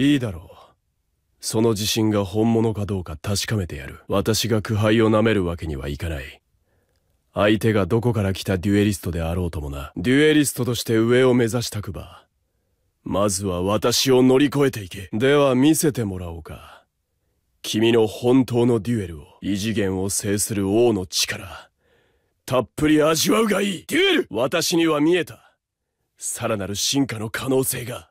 いいだろう。その自信が本物かどうか確かめてやる。私が苦杯を舐めるわけにはいかない。相手がどこから来たデュエリストであろうともな。デュエリストとして上を目指したくば。まずは私を乗り越えていけ。では見せてもらおうか。君の本当のデュエルを、異次元を制する王の力。たっぷり味わうがいいデュエル私には見えた。さらなる進化の可能性が。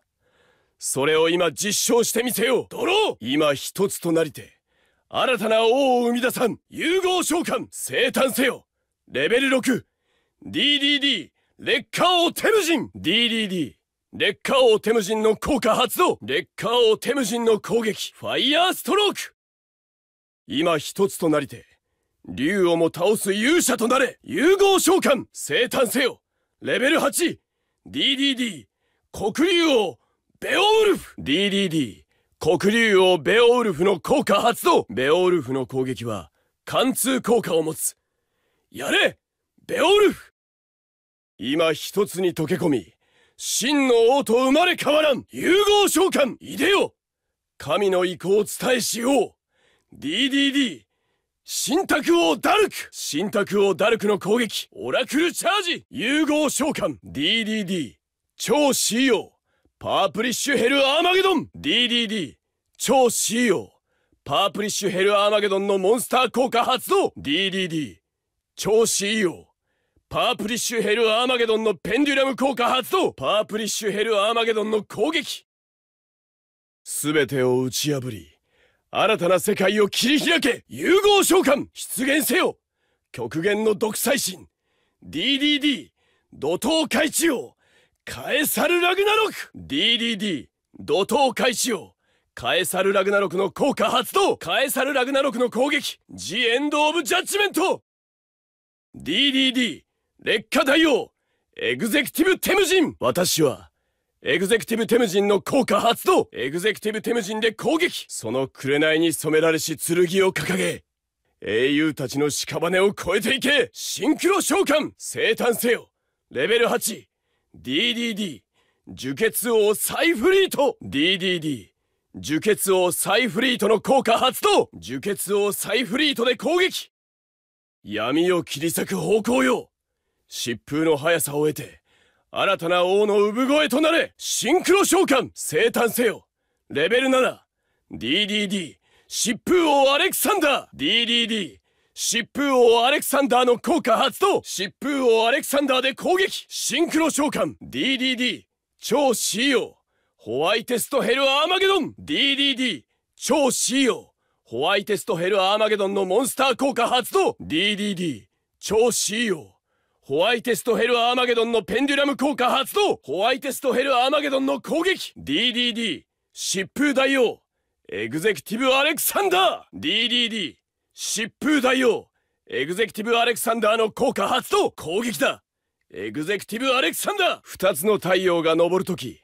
それを今実証してみせよドロー今一つとなりて、新たな王を生み出さん融合召喚生誕せよレベル 6!DDD! 劣化王テムジン !DDD! 劣化王テムジンの効果発動劣化王テムジンの攻撃ファイヤーストローク今一つとなりて、竜をも倒す勇者となれ融合召喚生誕せよレベル 8!DDD! 黒竜王ベオウルフ !DDD 黒竜王ベオウルフの効果発動ベオウルフの攻撃は貫通効果を持つやれベオウルフ今一つに溶け込み真の王と生まれ変わらん融合召喚いでよ神の意向を伝えしよう !DDD 新卓王ダルク新卓王ダルクの攻撃オラクルチャージ融合召喚 !DDD 超 CO パープリッシュヘルアーマゲドン !DDD 超 c 用パープリッシュヘルアーマゲドンのモンスター効果発動 !DDD 超 c 用パープリッシュヘルアーマゲドンのペンデュラム効果発動パープリッシュヘルアーマゲドンの攻撃すべてを打ち破り、新たな世界を切り開け融合召喚出現せよ極限の独裁心 !DDD 怒涛開地王カエサル・ラグナロク !DDD 怒涛開始よカエサル・ラグナロクの効果発動カエサル・ラグナロクの攻撃ジ・エンド・オブ・ジャッジメント !DDD 劣化大王エグゼクティブ・テムジン私はエグゼクティブ・テムジンの効果発動エグゼクティブ・テムジンで攻撃その紅に染められし剣を掲げ英雄たちの屍を越えていけシンクロ召喚生誕せよレベル8 DDD 樹血王サイフリート DDD 樹血王サイフリートの効果発動樹血王サイフリートで攻撃闇を切り裂く方向よ疾風の速さを得て新たな王の産声となれシンクロ召喚生誕せよレベル 7DDD 疾風王アレクサンダー DDD 疾風王アレクサンダーの効果発動疾風王アレクサンダーで攻撃シンクロ召喚 DDD 超 CO ホワイテストヘルアーマゲドン DDD 超 CO ホワイテストヘルアーマゲドンのモンスター効果発動 DDD 超 CO ホワイテストヘルアーマゲドンのペンデュラム効果発動ホワイテストヘルアーマゲドンの攻撃 DDD 疾風大王エグゼクティブアレクサンダー DDD 疾風大王エグゼクティブ・アレクサンダーの効果発動攻撃だエグゼクティブ・アレクサンダー2つの太陽が昇るとき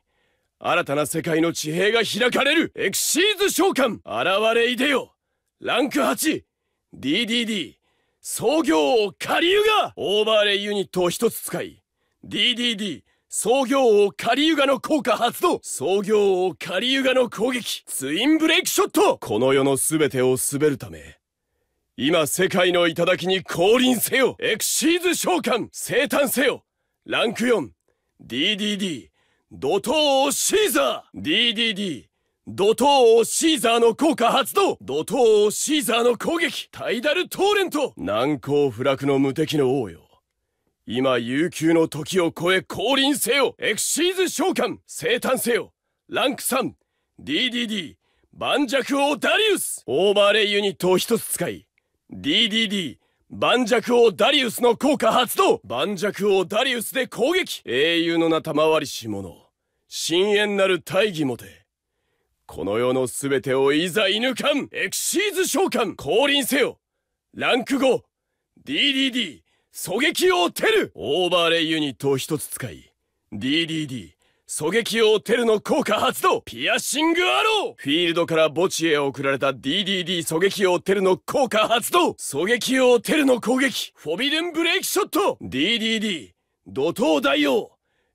新たな世界の地平が開かれるエクシーズ召喚現れいでよランク 8DDD 創業王カリユガオーバーレイユニットを1つ使い DDD 創業王カリユガの効果発動創業王カリユガの攻撃ツインブレイクショットこの世の全てを滑るため今世界の頂に降臨せよエクシーズ召喚生誕せよランク 4DDD 怒涛をシーザー !DDD 怒涛をシーザーの効果発動怒涛をシーザーの攻撃タイダルトーレント難攻不落の無敵の王よ今悠久の時を超え降臨せよエクシーズ召喚生誕せよランク 3DDD 盤石王ダリウスオーバーレイユニットを一つ使い DDD 盤石王ダリウスの効果発動盤石王ダリウスで攻撃英雄の名賜りし者深淵なる大義もてこの世の全てをいざ犬艦エクシーズ召喚降臨せよランク 5DDD 狙撃王テルオーバーレイユニットを一つ使い DDD 狙撃用テルの効果発動ピアシングアローフィールドから墓地へ送られた DDD 狙撃用テルの効果発動狙撃用テルの攻撃フォビデンブレーキショット DDD 怒涛大王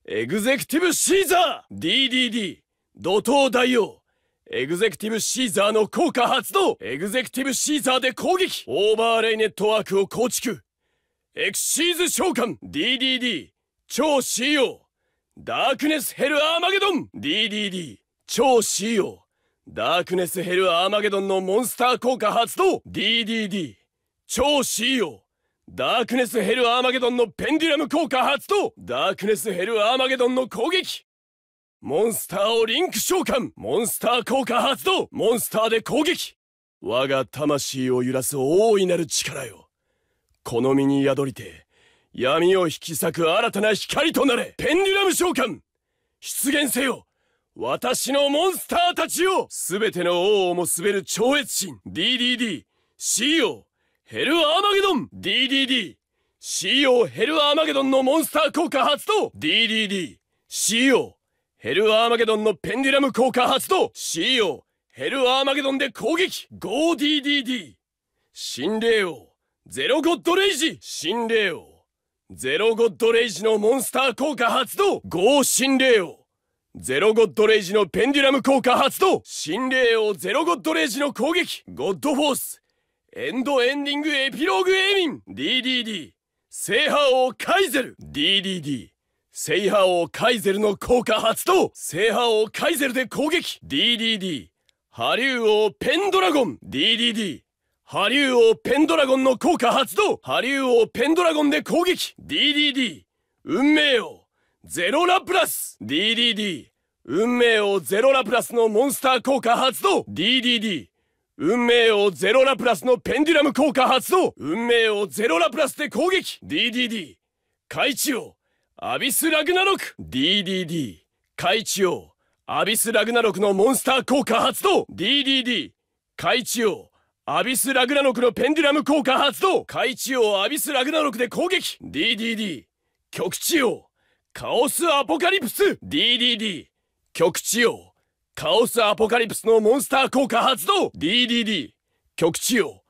エグゼクティブシーザー DDD 怒涛大王エグゼクティブシーザーの効果発動エグゼクティブシーザーで攻撃オーバーレイネットワークを構築エクシーズ召喚 DDD 超 CO ダークネスヘルアーマゲドン !DDD 超 CO ダークネスヘルアーマゲドンのモンスター効果発動 !DDD 超 CO ダークネスヘルアーマゲドンのペンデュラム効果発動ダークネスヘルアーマゲドンの攻撃モンスターをリンク召喚モンスター効果発動モンスターで攻撃我が魂を揺らす大いなる力よ。この身に宿りて、闇を引き裂く新たな光となれペンデュラム召喚出現せよ私のモンスターたちよ全ての王をも滑る超越神 DDDCO ヘルアーマゲドン !DDDCO ヘルアーマゲドンのモンスター効果発動 !DDDCO ヘルアーマゲドンのペンデュラム効果発動 !CO ヘルアーマゲドンで攻撃 o d d d 心霊王ゼロゴッドレイジ心霊王ゼロゴッドレイジのモンスター効果発動合心霊王ゼロゴッドレイジのペンデュラム効果発動心霊王ゼロゴッドレイジの攻撃ゴッドフォースエンドエンディングエピローグエミン DDD 聖波王カイゼル DDD 聖波王カイゼルの効果発動聖波王カイゼルで攻撃 DDD ハリュー王ペンドラゴン DDD ハリ王ペンドラゴンの効果発動ハリ王ペンドラゴンで攻撃 !DDD 運命王ゼロラプラス !DDD 運命王ゼロラプラスのモンスター効果発動 !DDD 運命王ゼロラプラスのペンデュラム効果発動運命王ゼロラプラスで攻撃 !DDD 海地王アビス・ラグナロク !DDD 海地王アビス・ラグナロクのモンスター効果発動 !DDD 海地王アビス・ラグナロクのペンデュラム効果発動海地王アビス・ラグナロクで攻撃 !DDD 極地王カオス・アポカリプス !DDD 極地王カオス・アポカリプスのモンスター効果発動 !DDD 極地王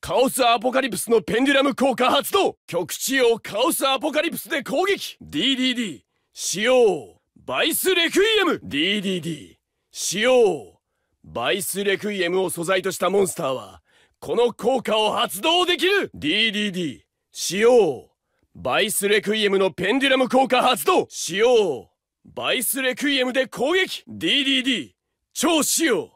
カオス・アポカリプスのペンデュラム効果発動極地王カオス・アポカリプスで攻撃 !DDD 使用バイス・レクイエム !DDD 使用バイス・レクイエムを素材としたモンスターはこの効果を発動できる !DDD 使用バイスレクイエムのペンデュラム効果発動使用バイスレクイエムで攻撃 !DDD 超使用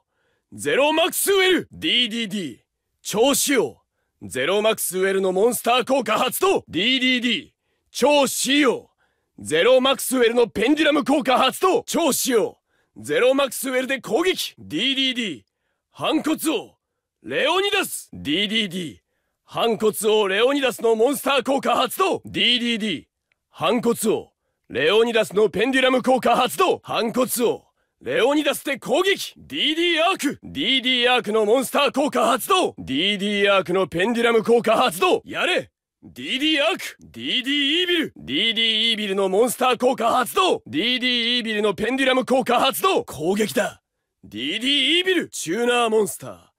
ゼロマックスウェル !DDD 超使用ゼロマックスウェルのモンスター効果発動 !DDD 超使用ゼロマックスウェルのペンデュラム効果発動超使用ゼロマックスウェルで攻撃 !DDD 反骨王レオニダス !DDD! 反骨王レオニダスのモンスター効果発動 !DDD! 反骨王レオニダスのペンデュラム効果発動反骨王レオニダスで攻撃 !DD アーク !DD アークのモンスター効果発動 !DD アークのペンデュラム効果発動やれ !DD アーク !DD イービル !DD イービルのモンスター効果発動 !DD イービルのペンデュラム効果発動攻撃だ !DD イービルチューナーモンスター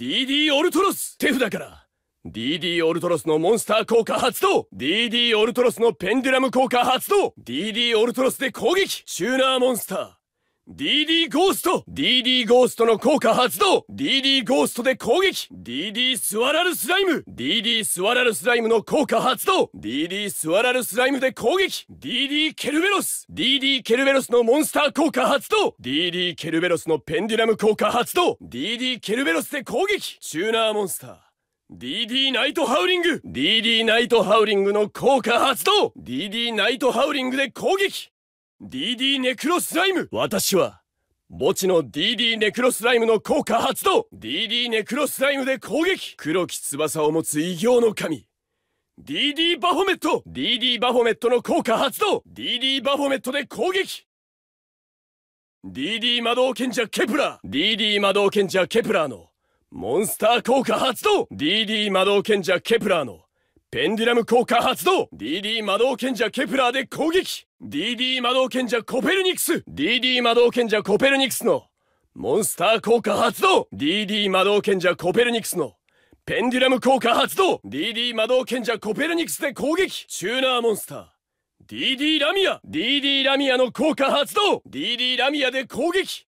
DD オルトロス手札から DD オルトロスのモンスター効果発動 !DD オルトロスのペンデュラム効果発動 !DD オルトロスで攻撃チューナーモンスター DD ゴースト !DD ゴーストの効果発動 !DD ゴーストで攻撃 !DD スワラルスライム !DD スワラルスライムの効果発動 !DD スワラルスライムで攻撃 !DD ケルベロス !DD ケルベロスのモンスター効果発動 !DD ケルベロスのペンデュラム効果発動 !DD ケルベロスで攻撃チューナーモンスター DD ナイトハウリング !DD ナイトハウリングの効果発動 !DD ナイトハウリングで攻撃 DD ネクロスライム私は墓地の DD ネクロスライムの効果発動 !DD ネクロスライムで攻撃黒き翼を持つ異形の神 !DD バフォメット !DD バフォメットの効果発動 !DD バフォメットで攻撃 !DD 魔導賢者ケプラー !DD 魔導賢者ケプラーのモンスター効果発動 !DD 魔導賢者ケプラーのペンデュラム効果発動 !DD 魔導賢者ケプラーで攻撃 !DD 魔導賢者コペルニクス !DD 魔導賢者コペルニクスのモンスター効果発動 !DD 魔導賢者コペルニクスのペンデュラム効果発動 !DD 魔導賢者コペルニクスで攻撃チューナーモンスター !DD ラミア !DD ラミアの効果発動 !DD ラミアで攻撃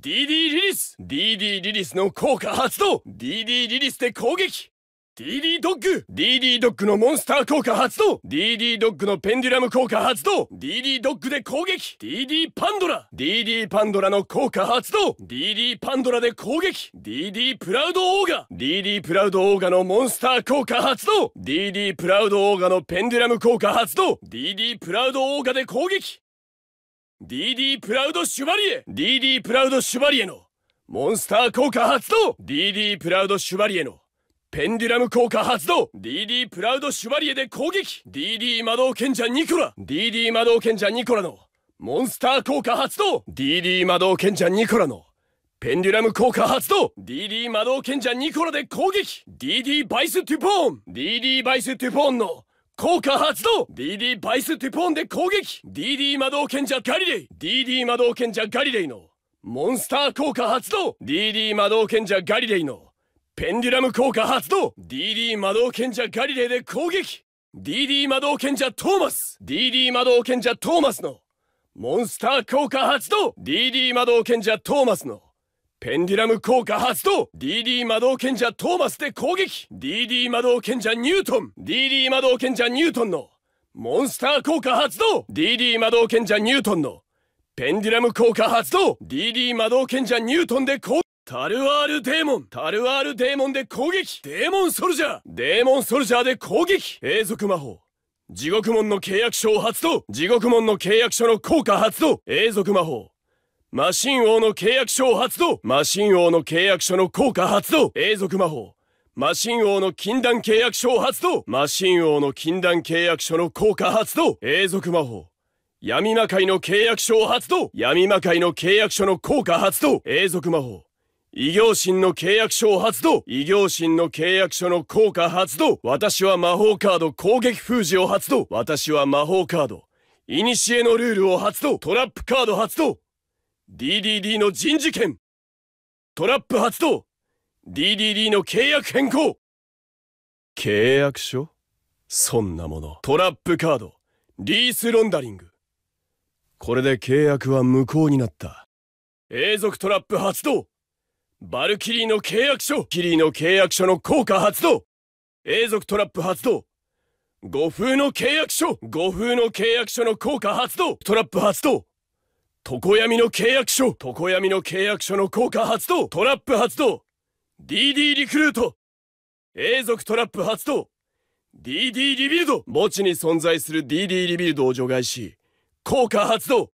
!DD リリス !DD リリスの効果発動 !DD リリスで攻撃 DD ドッグ !DD ドッグのモンスター効果発動 !DD ドッグのペンデュラム効果発動 !DD ドッグで攻撃 !DD パンドラ !DD パンドラの効果発動 !DD パンドラで攻撃 !DD プラウドオーガ !DD プラウドオーガのモンスター効果発動 !DD プラウドオーガのペンデュラム効果発動 !DD プラウドオーガで攻撃 !DD プラウドシュバリエ !DD プラウドシュバリエのモンスター効果発動 !DD プラウドシュバリエのペンデュラム効果発動 !DD プラウドシュバリエで攻撃 !DD 魔導賢者ニコラ !DD 魔導賢者ニコラのモンスター効果発動 !DD 魔導賢者ニコラのペンデュラム効果発動 !DD 魔導賢者ニコラで攻撃 !DD バイストゥポーン !DD バイストゥポーンの効果発動 !DD バイストゥポーンで攻撃 !DD 魔導賢者ガリレイ !DD 魔導賢者ガリレイのモンスター効果発動 !DD 魔導賢者ガリレイのペンデュラム効果発動 !DD 魔導賢者ガリレーで攻撃 !DD 魔導賢者トーマス !DD 魔導賢者トーマスのモンスター効果発動 !DD 魔導賢者トーマスのペンデュラム効果発動 !DD 魔導賢者トーマスで攻撃 !DD 魔導賢者ニュートン !DD 魔導賢者ニュートンのモンスター効果発動 !DD 魔導賢者ニュートンのペンデュラム効果発動 !DD 魔導賢者ニュートンで攻撃タルアールデーモンタルアールデーモンで攻撃デーモンソルジャーデーモンソルジャーで攻撃永続魔法地獄門の契約書を発動地獄門の契約書の効果発動永続魔法マシン王の契約書を発動マシン王の契約書の効果発動永続魔法マシン王の禁断契約書を発動マシン王の禁断契約書の効果発動永続魔法闇魔界の契約書を発動闇魔界の契約書の効果発動永続魔法異業神の契約書を発動異業神の契約書の効果発動私は魔法カード攻撃封じを発動私は魔法カード、古のルールを発動トラップカード発動 !DDD の人事権トラップ発動 !DDD の契約変更契約書そんなもの。トラップカード、リースロンダリング。これで契約は無効になった。永続トラップ発動バルキリーの契約書キリーの契約書の効果発動永続トラップ発動五風の契約書五風の契約書の効果発動トラップ発動常闇の契約書常闇の契約書の効果発動トラップ発動 DD リクルート永続トラップ発動 DD リビルド墓地に存在する DD リビルドを除外し効果発動